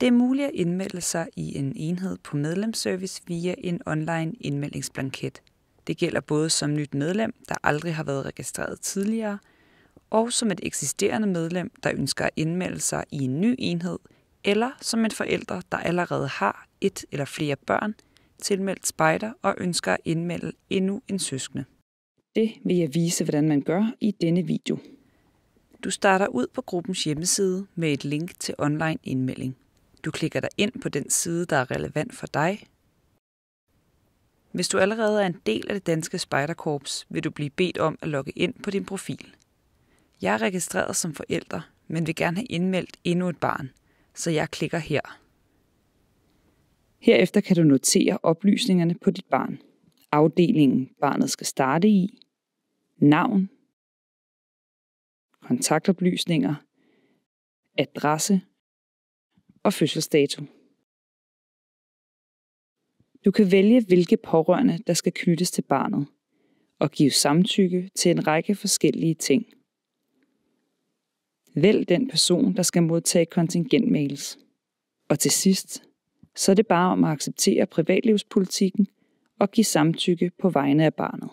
Det er muligt at indmelde sig i en enhed på medlemsservice via en online indmeldingsblanket. Det gælder både som nyt medlem, der aldrig har været registreret tidligere, og som et eksisterende medlem, der ønsker at indmelde sig i en ny enhed, eller som en forælder, der allerede har et eller flere børn, tilmeldt spejder og ønsker at indmelde endnu en søskende. Det vil jeg vise, hvordan man gør i denne video. Du starter ud på gruppens hjemmeside med et link til online indmelding. Du klikker dig ind på den side, der er relevant for dig. Hvis du allerede er en del af det danske spejderkorps, vil du blive bedt om at logge ind på din profil. Jeg er registreret som forælder, men vil gerne have indmeldt endnu et barn, så jeg klikker her. Herefter kan du notere oplysningerne på dit barn. Afdelingen barnet skal starte i, navn, kontaktoplysninger, adresse og fødselsdato. Du kan vælge, hvilke pårørende, der skal knyttes til barnet, og give samtykke til en række forskellige ting. Vælg den person, der skal modtage kontingentmails. Og til sidst, så er det bare om at acceptere privatlivspolitikken og give samtykke på vegne af barnet.